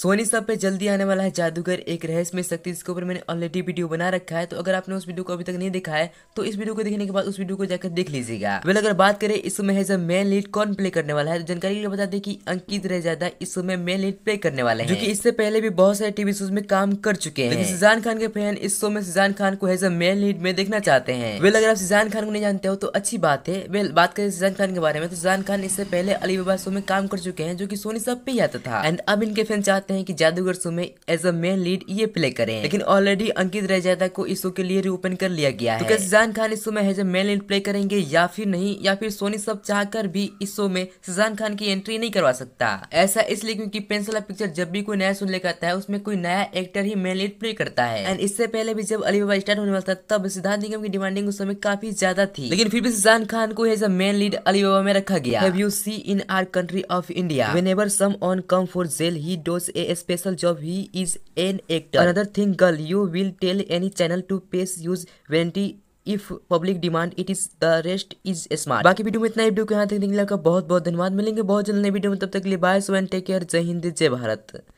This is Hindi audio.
सोनी सब पे जल्दी आने वाला है जादूगर एक रहस्यमय शक्ति जिसके ऊपर मैंने ऑलरेडी वीडियो बना रखा है तो अगर आपने उस वीडियो को अभी तक नहीं देखा है तो इस वीडियो को देखने के बाद उस वीडियो को जाकर देख लीजिएगा वेल अगर बात करें इस समय है मेन लीड कौन प्ले करने वाला है तो जानकारी के लिए बता दें कि अंकित रहेजादा इस समय मेन लीड प्ले करने वाले है जो इससे पहले भी बहुत सारे टीवी शोज में काम कर चुके हैं सीजान खान के फैन इस शो में सीजान खान को एज अ मेन लीड में देखना चाहते हैं वेल अगर आप सीजान खान को नहीं जानते हो तो अच्छी बात है वेल बात करें सीजान खान के बारे में तो खान इससे पहले अली बाबा शो में काम कर चुके हैं जो की सोनी सब पे आता था एंड अब इनके फैन चाहते चाहते हैं कि जादूगर सुमे एज अ मेन लीड ये प्ले करें लेकिन ऑलरेडी अंकित रजादा को इस शो के लिए रिओपन कर लिया गया है तो खान इस शो में as a main lead play करेंगे या फिर नहीं या फिर सोनी सब चाह भी इस शो में सुजान खान की एंट्री नहीं करवा सकता ऐसा इसलिए क्योंकि पेंसिला पिक्चर जब भी कोई नया सुन ले करता है उसमें कोई नया एक्टर ही मेन लीड प्ले करता है एंड इससे पहले भी जब अली बाबा स्टार्ट होने वाला था तब सिद्धार्थ निगम की डिमांडिंग उस समय काफी ज्यादा थी लेकिन फिर भी सुजान खान को as a main lead Ali Baba में रखा गया have you see in our country of India whenever someone come for jail he does a special job. He is an actor. Another thing, girl, you will tell any channel to pay use warranty if public demand it is the rest is smart बाकी वीडियो में इतना वीडियो के यहाँ तक देखने का बहुत बहुत धन्यवाद मिलेंगे बहुत जल्द नई वीडियो में तब तक के लिए bye so and take care जय हिंद जय भारत